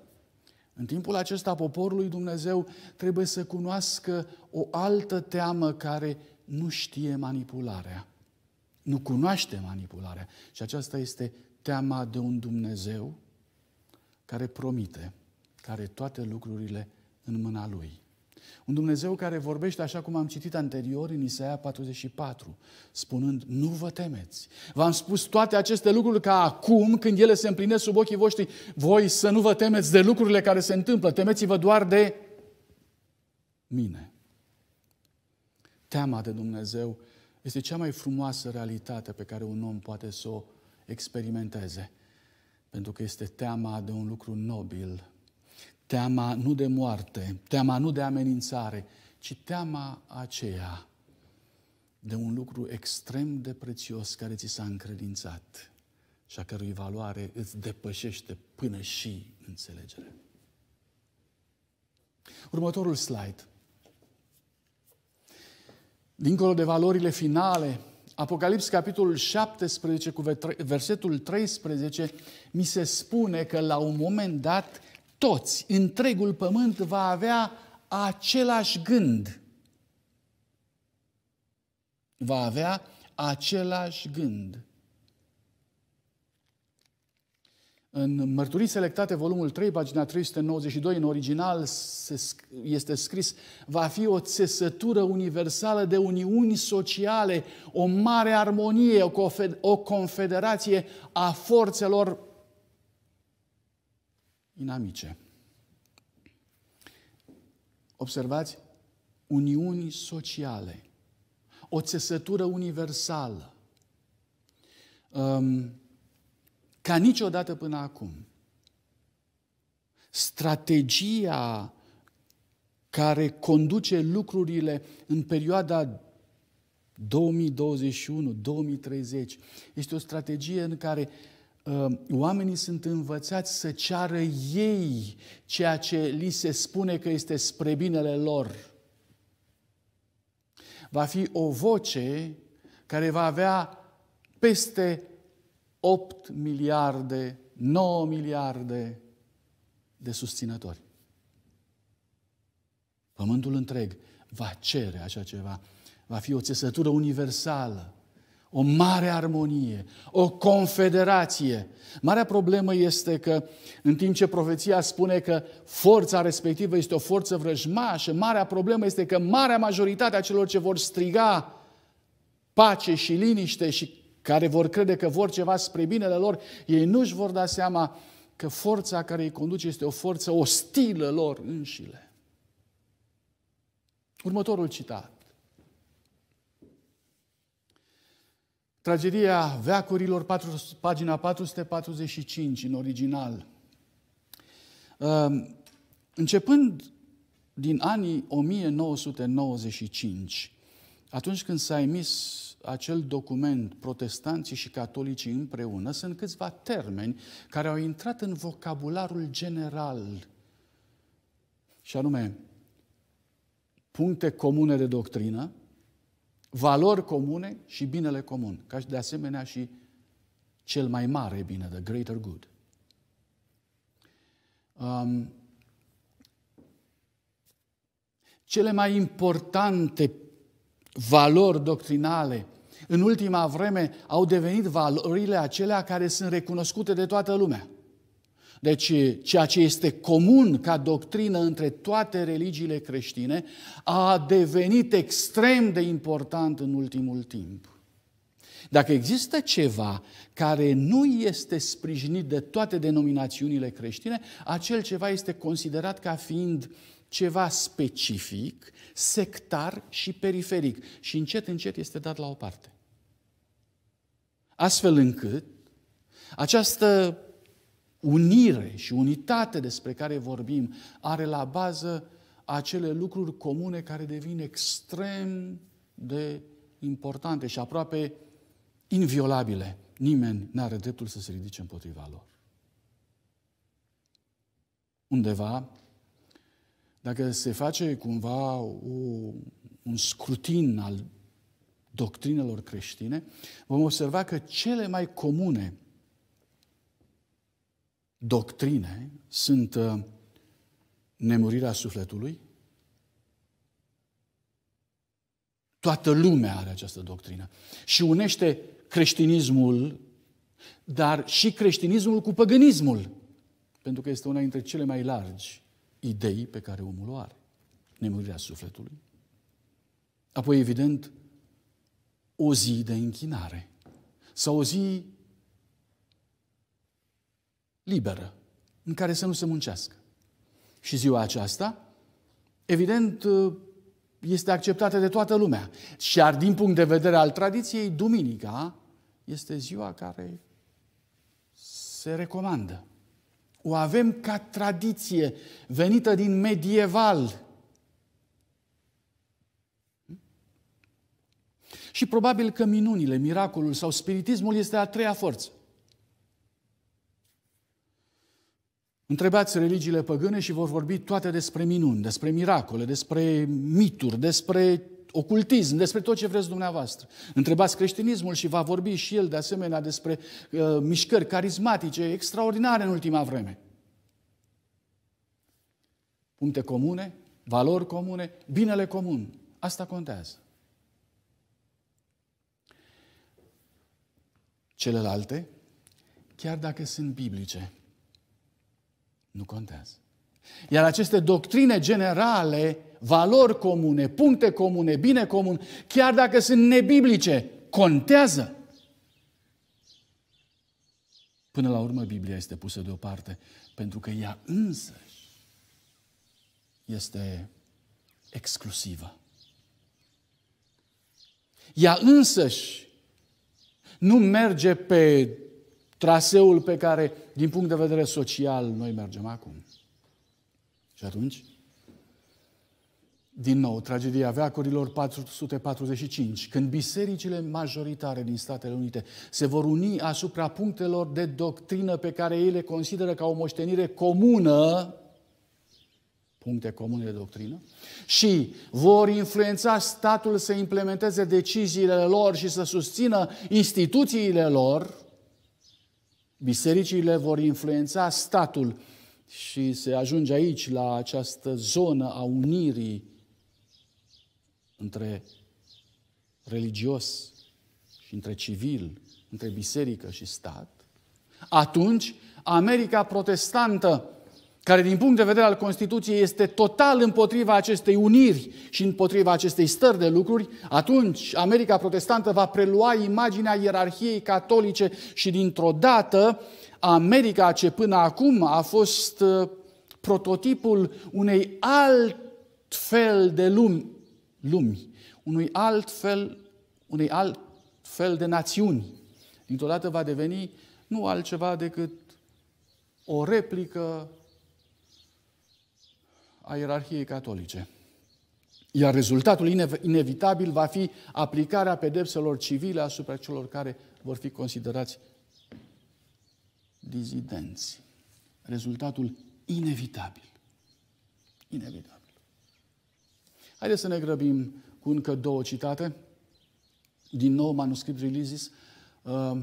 în timpul acesta poporului Dumnezeu trebuie să cunoască o altă teamă care nu știe manipularea, nu cunoaște manipularea. Și aceasta este teama de un Dumnezeu care promite, care toate lucrurile în mâna Lui. Un Dumnezeu care vorbește, așa cum am citit anterior în Isaia 44, spunând, nu vă temeți. V-am spus toate aceste lucruri ca acum, când ele se împlinesc sub ochii voștri, voi să nu vă temeți de lucrurile care se întâmplă, temeți-vă doar de mine. Teama de Dumnezeu este cea mai frumoasă realitate pe care un om poate să o experimenteze, pentru că este teama de un lucru nobil Teama nu de moarte, teama nu de amenințare, ci teama aceea de un lucru extrem de prețios care ți s-a încredințat și a cărui valoare îți depășește până și înțelegere. Următorul slide. Dincolo de valorile finale, Apocalips, capitolul 17, cu versetul 13, mi se spune că la un moment dat toți, întregul pământ va avea același gând. Va avea același gând. În Mărturii selectate, volumul 3, pagina 392, în original este scris va fi o țesătură universală de uniuni sociale, o mare armonie, o confederație a forțelor inamice. Observați, uniuni sociale, o țesătură universală, ca niciodată până acum. Strategia care conduce lucrurile în perioada 2021-2030 este o strategie în care Um, oamenii sunt învățați să ceară ei ceea ce li se spune că este spre binele lor. Va fi o voce care va avea peste 8 miliarde, 9 miliarde de susținători. Pământul întreg va cere așa ceva. Va fi o țesătură universală o mare armonie, o confederație. Marea problemă este că, în timp ce profeția spune că forța respectivă este o forță vrăjmașă, marea problemă este că marea majoritate a celor ce vor striga pace și liniște și care vor crede că vor ceva spre binele lor, ei nu-și vor da seama că forța care îi conduce este o forță ostilă lor înșile. Următorul citat. Tragedia veacurilor, 4, pagina 445 în original. Ehm, începând din anii 1995, atunci când s-a emis acel document, protestanții și catolicii împreună, sunt câțiva termeni care au intrat în vocabularul general, și anume puncte comune de doctrină, valori comune și binele comun, ca și de asemenea și cel mai mare bine, the greater good. Um, cele mai importante valori doctrinale în ultima vreme au devenit valorile acelea care sunt recunoscute de toată lumea. Deci, ceea ce este comun ca doctrină între toate religiile creștine a devenit extrem de important în ultimul timp. Dacă există ceva care nu este sprijinit de toate denominațiunile creștine, acel ceva este considerat ca fiind ceva specific, sectar și periferic. Și încet, încet este dat la o parte. Astfel încât această unire și unitate despre care vorbim are la bază acele lucruri comune care devin extrem de importante și aproape inviolabile. Nimeni nu are dreptul să se ridice împotriva lor. Undeva, dacă se face cumva o, un scrutin al doctrinelor creștine, vom observa că cele mai comune doctrine sunt uh, nemurirea sufletului. Toată lumea are această doctrină și unește creștinismul, dar și creștinismul cu păgânismul, pentru că este una dintre cele mai largi idei pe care omul o are, nemurirea sufletului. Apoi, evident, o zi de închinare sau o zi liberă, în care să nu se muncească. Și ziua aceasta, evident, uh, este acceptată de toată lumea. Și ar din punct de vedere al tradiției, duminica este ziua care se recomandă. O avem ca tradiție venită din medieval. Și probabil că minunile, miracolul sau spiritismul este a treia forță. Întrebați religiile păgâne și vor vorbi toate despre minuni, despre miracole, despre mituri, despre ocultism, despre tot ce vreți dumneavoastră. Întrebați creștinismul și va vorbi și el de asemenea despre uh, mișcări carismatice extraordinare în ultima vreme. Puncte comune, valori comune, binele comun. Asta contează. Celelalte, chiar dacă sunt biblice, nu contează. Iar aceste doctrine generale, valori comune, puncte comune, bine comun, chiar dacă sunt nebiblice, contează. Până la urmă, Biblia este pusă deoparte pentru că ea însă este exclusivă. Ea însăși nu merge pe traseul pe care, din punct de vedere social, noi mergem acum. Și atunci, din nou, tragedia veacurilor 445, când bisericile majoritare din Statele Unite se vor uni asupra punctelor de doctrină pe care ei le consideră ca o moștenire comună, puncte comune de doctrină, și vor influența statul să implementeze deciziile lor și să susțină instituțiile lor, Bisericile vor influența statul și se ajunge aici la această zonă a unirii între religios și între civil, între biserică și stat, atunci America protestantă care din punct de vedere al Constituției este total împotriva acestei uniri și împotriva acestei stări de lucruri, atunci America protestantă va prelua imaginea ierarhiei catolice și dintr-o dată America, ce până acum a fost uh, prototipul unei alt fel de lumi, lumi unui alt fel, unei alt fel de națiuni, dintr-o dată va deveni nu altceva decât o replică a ierarhiei catolice. Iar rezultatul inevitabil va fi aplicarea pedepselor civile asupra celor care vor fi considerați dizidenți. Rezultatul inevitabil. Inevitabil. Haideți să ne grăbim cu încă două citate. Din nou, manuscrit Rilisis, uh,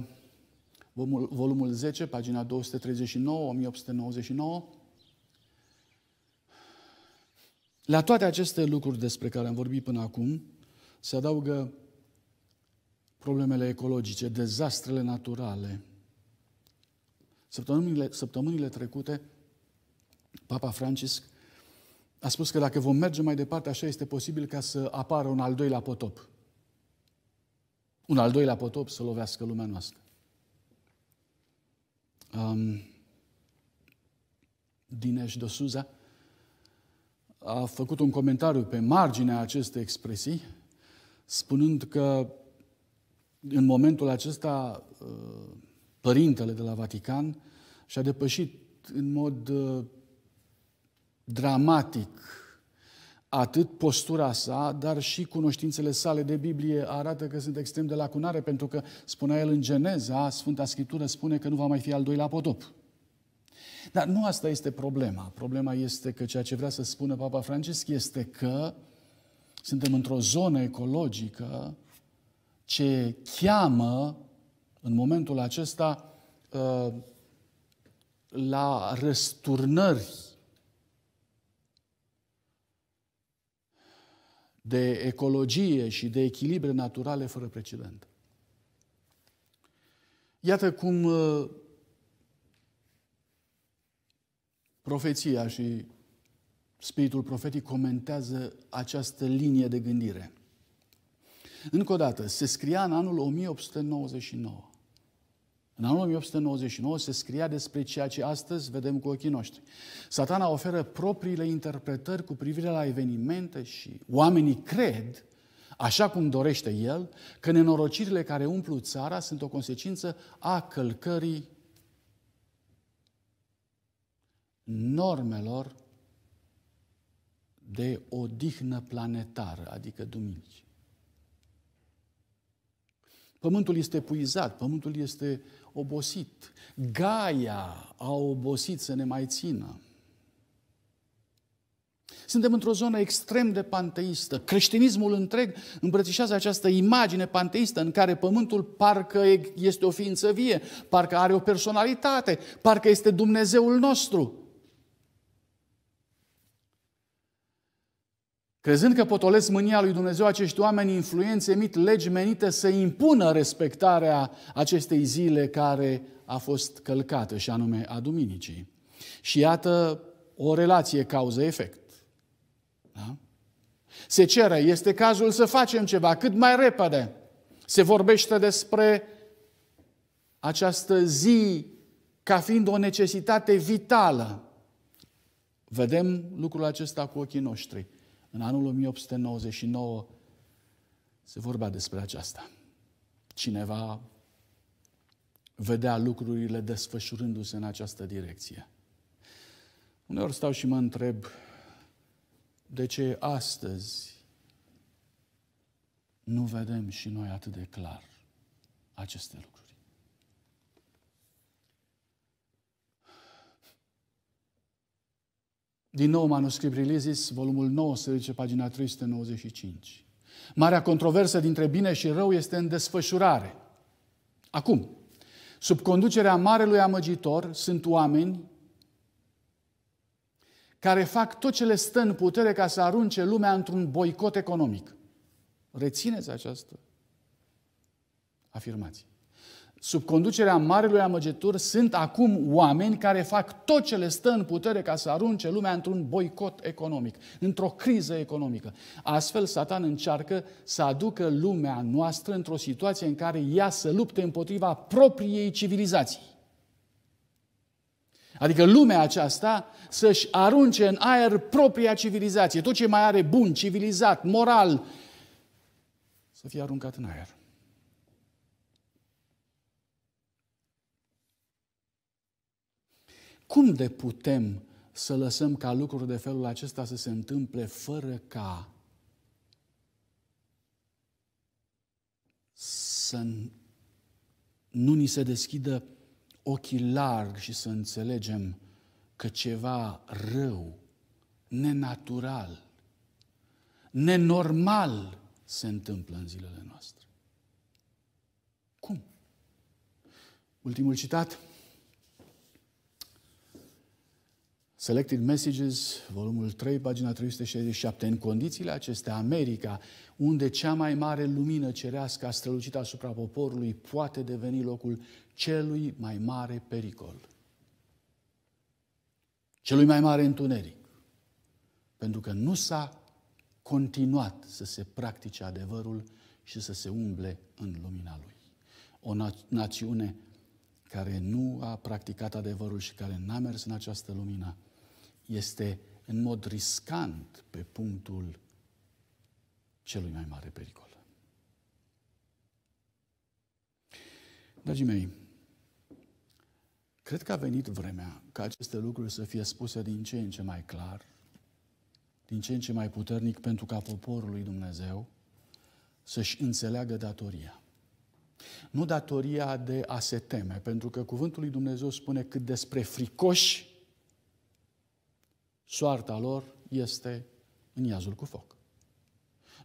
volumul 10, pagina 239, 1899. La toate aceste lucruri despre care am vorbit până acum, se adaugă problemele ecologice, dezastrele naturale. Săptămânile, săptămânile trecute, Papa Francisc a spus că dacă vom merge mai departe, așa este posibil ca să apară un al doilea potop. Un al doilea potop să lovească lumea noastră. Um, Dineș de Suza, a făcut un comentariu pe marginea acestei expresii, spunând că în momentul acesta uh, părintele de la Vatican și-a depășit în mod uh, dramatic atât postura sa, dar și cunoștințele sale de Biblie arată că sunt extrem de lacunare, pentru că, spunea el în Geneza, Sfânta Scriptură spune că nu va mai fi al doilea potop. Dar nu asta este problema. Problema este că ceea ce vrea să spună Papa Francesc este că suntem într-o zonă ecologică ce cheamă în momentul acesta ă, la răsturnări de ecologie și de echilibre naturale fără precedent. Iată cum ă, Profeția și spiritul profetic comentează această linie de gândire. Încă o dată, se scria în anul 1899. În anul 1899 se scria despre ceea ce astăzi vedem cu ochii noștri. Satana oferă propriile interpretări cu privire la evenimente și oamenii cred, așa cum dorește el, că nenorocirile care umplu țara sunt o consecință a călcării normelor de odihnă planetară, adică duminici. Pământul este puizat, pământul este obosit. Gaia a obosit să ne mai țină. Suntem într-o zonă extrem de panteistă. Creștinismul întreg îmbrățișează această imagine panteistă în care pământul parcă este o ființă vie, parcă are o personalitate, parcă este Dumnezeul nostru. Crezând că potolesc mânia lui Dumnezeu, acești oameni influenți emit legi menite să impună respectarea acestei zile care a fost călcată, și anume a Duminicii. Și iată o relație cauză-efect. Da? Se cere, este cazul să facem ceva cât mai repede. Se vorbește despre această zi ca fiind o necesitate vitală. Vedem lucrul acesta cu ochii noștri. În anul 1899 se vorbea despre aceasta. Cineva vedea lucrurile desfășurându-se în această direcție. Uneori stau și mă întreb de ce astăzi nu vedem și noi atât de clar aceste lucruri. Din nou, manuscrit Rilizis, volumul 19, pagina 395. Marea controversă dintre bine și rău este în desfășurare. Acum, sub conducerea marelui amăgitor, sunt oameni care fac tot ce le stă în putere ca să arunce lumea într-un boicot economic. Rețineți această afirmație sub conducerea marelui amăgetur, sunt acum oameni care fac tot ce le stă în putere ca să arunce lumea într-un boicot economic, într-o criză economică. Astfel, Satan încearcă să aducă lumea noastră într-o situație în care ea să lupte împotriva propriei civilizații. Adică lumea aceasta să-și arunce în aer propria civilizație, tot ce mai are bun, civilizat, moral, să fie aruncat în aer. Cum de putem să lăsăm ca lucruri de felul acesta să se întâmple fără ca să nu ni se deschidă ochii larg și să înțelegem că ceva rău, nenatural, nenormal se întâmplă în zilele noastre. Cum? Ultimul citat Selected Messages, volumul 3, pagina 367. În condițiile acestea, America, unde cea mai mare lumină cerească a strălucit asupra poporului, poate deveni locul celui mai mare pericol. Celui mai mare întuneric. Pentru că nu s-a continuat să se practice adevărul și să se umble în lumina lui. O na- națiune care nu a practicat adevărul și care n-a mers în această lumină, este în mod riscant pe punctul celui mai mare pericol. Dragii mei, cred că a venit vremea ca aceste lucruri să fie spuse din ce în ce mai clar, din ce în ce mai puternic, pentru ca poporul lui Dumnezeu să-și înțeleagă datoria. Nu datoria de a se teme, pentru că cuvântul lui Dumnezeu spune cât despre fricoși soarta lor este în iazul cu foc.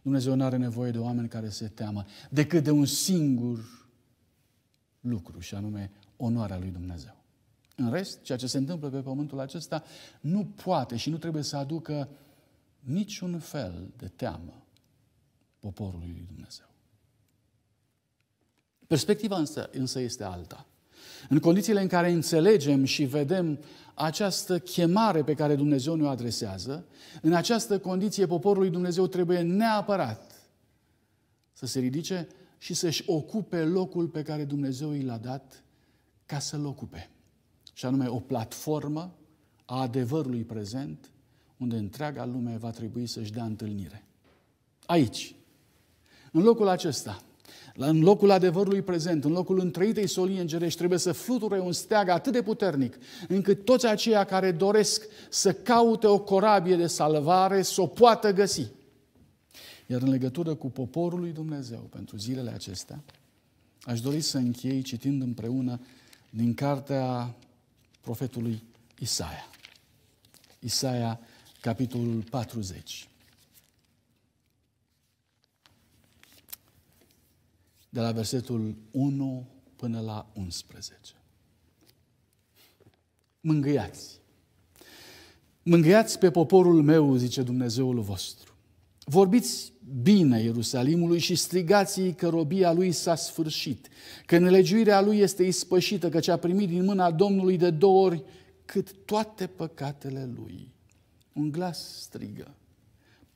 Dumnezeu nu are nevoie de oameni care se teamă decât de un singur lucru, și anume onoarea lui Dumnezeu. În rest, ceea ce se întâmplă pe pământul acesta nu poate și nu trebuie să aducă niciun fel de teamă poporului lui Dumnezeu. Perspectiva însă, însă este alta. În condițiile în care înțelegem și vedem această chemare pe care Dumnezeu ne-o adresează, în această condiție poporul lui Dumnezeu trebuie neapărat să se ridice și să-și ocupe locul pe care Dumnezeu i l-a dat ca să-l ocupe. Și anume o platformă a adevărului prezent unde întreaga lume va trebui să-și dea întâlnire. Aici, în locul acesta, în locul adevărului prezent, în locul întreitei solii îngerești, trebuie să fluture un steag atât de puternic, încât toți aceia care doresc să caute o corabie de salvare, să o poată găsi. Iar în legătură cu poporul lui Dumnezeu pentru zilele acestea, aș dori să închei citind împreună din cartea profetului Isaia. Isaia, capitolul 40. de la versetul 1 până la 11. Mângâiați. Mângâiați pe poporul meu, zice Dumnezeul vostru. Vorbiți bine Ierusalimului și strigați-i că robia lui s-a sfârșit, că nelegiuirea lui este ispășită, ce a primit din mâna Domnului de două ori cât toate păcatele lui. Un glas strigă.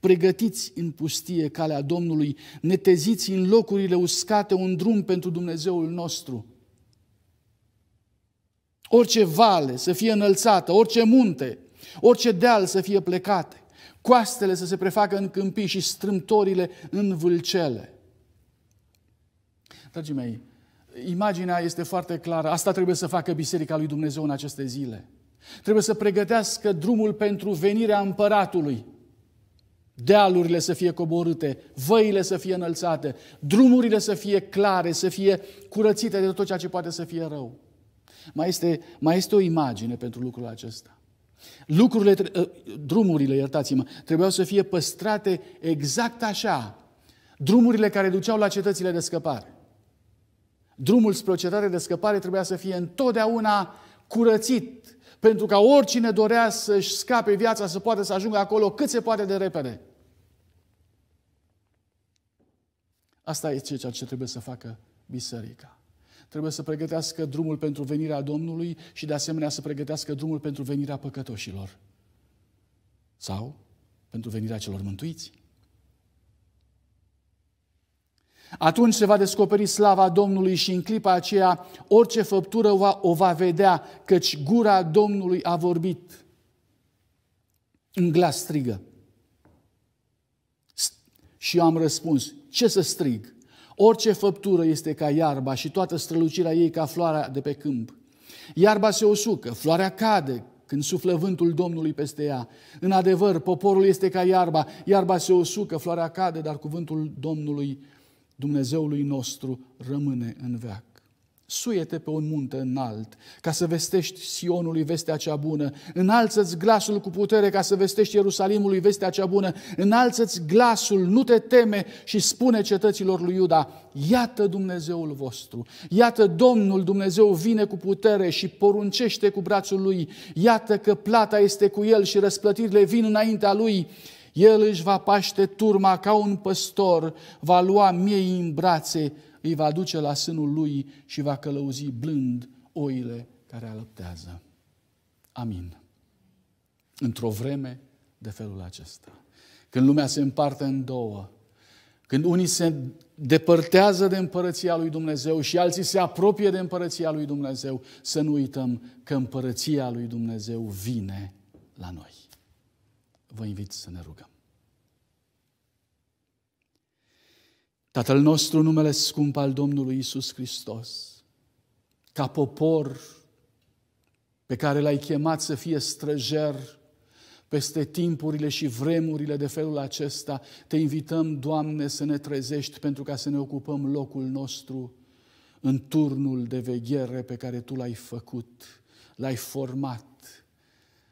Pregătiți în pustie calea Domnului, neteziți în locurile uscate un drum pentru Dumnezeul nostru. Orice vale să fie înălțată, orice munte, orice deal să fie plecate, coastele să se prefacă în câmpii și strâmtorile în vâlcele. Dragii mei, imaginea este foarte clară. Asta trebuie să facă Biserica lui Dumnezeu în aceste zile. Trebuie să pregătească drumul pentru venirea împăratului dealurile să fie coborâte, văile să fie înălțate, drumurile să fie clare, să fie curățite de tot ceea ce poate să fie rău. Mai este, mai este o imagine pentru lucrul acesta. Lucrurile, ă, drumurile, iertați-mă, trebuiau să fie păstrate exact așa. Drumurile care duceau la cetățile de scăpare. Drumul spre o cetate de scăpare trebuia să fie întotdeauna curățit, pentru ca oricine dorea să-și scape viața să poată să ajungă acolo cât se poate de repede. Asta e ceea ce trebuie să facă biserica. Trebuie să pregătească drumul pentru venirea Domnului și de asemenea să pregătească drumul pentru venirea păcătoșilor. Sau pentru venirea celor mântuiți. Atunci se va descoperi slava Domnului și în clipa aceea orice făptură o va vedea, căci gura Domnului a vorbit. În glas strigă. Și eu am răspuns, ce să strig? Orice făptură este ca iarba și toată strălucirea ei ca floarea de pe câmp. Iarba se usucă, floarea cade când suflă vântul Domnului peste ea. În adevăr, poporul este ca iarba, iarba se usucă, floarea cade, dar cuvântul Domnului Dumnezeului nostru rămâne în veac. Suiete pe un munte înalt, ca să vestești Sionului vestea cea bună. Înalță-ți glasul cu putere, ca să vestești Ierusalimului vestea cea bună. Înalță-ți glasul, nu te teme și spune cetăților lui Iuda, iată Dumnezeul vostru, iată Domnul Dumnezeu vine cu putere și poruncește cu brațul lui, iată că plata este cu el și răsplătirile vin înaintea lui, el își va paște turma ca un păstor, va lua miei în brațe, îi va duce la sânul lui și va călăuzi blând oile care alăptează. Amin. Într-o vreme de felul acesta, când lumea se împarte în două, când unii se depărtează de împărăția lui Dumnezeu și alții se apropie de împărăția lui Dumnezeu, să nu uităm că împărăția lui Dumnezeu vine la noi vă invit să ne rugăm. Tatăl nostru, numele scump al Domnului Isus Hristos, ca popor pe care l-ai chemat să fie străjer peste timpurile și vremurile de felul acesta, te invităm, Doamne, să ne trezești pentru ca să ne ocupăm locul nostru în turnul de veghere pe care Tu l-ai făcut, l-ai format,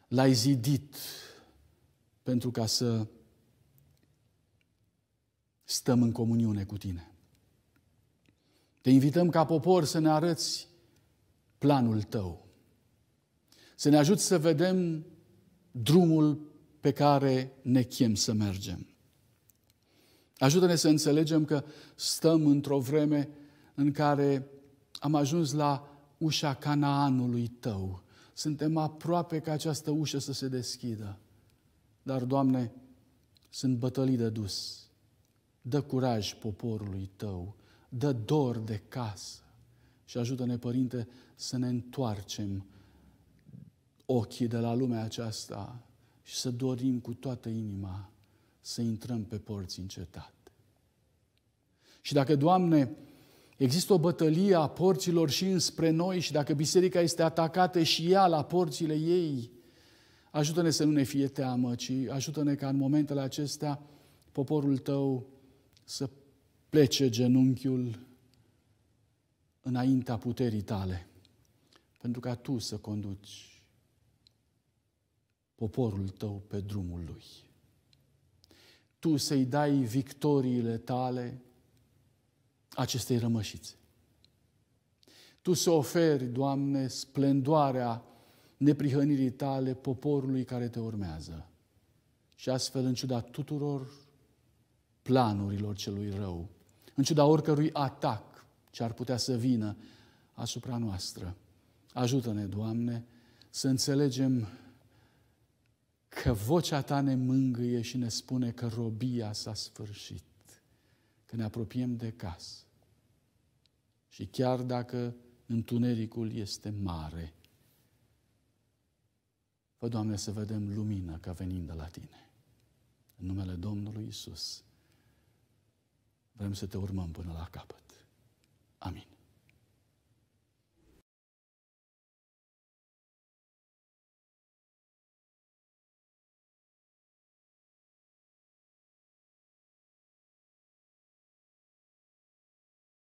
l-ai zidit, pentru ca să stăm în comuniune cu tine. Te invităm ca popor să ne arăți planul tău, să ne ajuți să vedem drumul pe care ne chem să mergem. Ajută-ne să înțelegem că stăm într-o vreme în care am ajuns la ușa Canaanului tău. Suntem aproape ca această ușă să se deschidă. Dar, Doamne, sunt bătălii de dus. Dă curaj poporului Tău, dă dor de casă și ajută-ne, Părinte, să ne întoarcem ochii de la lumea aceasta și să dorim cu toată inima să intrăm pe porți în cetate. Și dacă, Doamne, există o bătălie a porților și înspre noi și dacă biserica este atacată și ea la porțile ei, Ajută-ne să nu ne fie teamă, ci ajută-ne ca în momentele acestea poporul tău să plece genunchiul înaintea puterii tale, pentru ca tu să conduci poporul tău pe drumul lui. Tu să-i dai victoriile tale acestei rămășițe. Tu să oferi, Doamne, splendoarea neprihănirii tale poporului care te urmează. Și astfel, în ciuda tuturor planurilor celui rău, în ciuda oricărui atac ce ar putea să vină asupra noastră, ajută-ne, Doamne, să înțelegem că vocea Ta ne mângâie și ne spune că robia s-a sfârșit, că ne apropiem de casă. Și chiar dacă întunericul este mare, Fă, Doamne, să vedem lumina ca venind de la Tine. În numele Domnului Isus. Vrem să te urmăm până la capăt. Amin.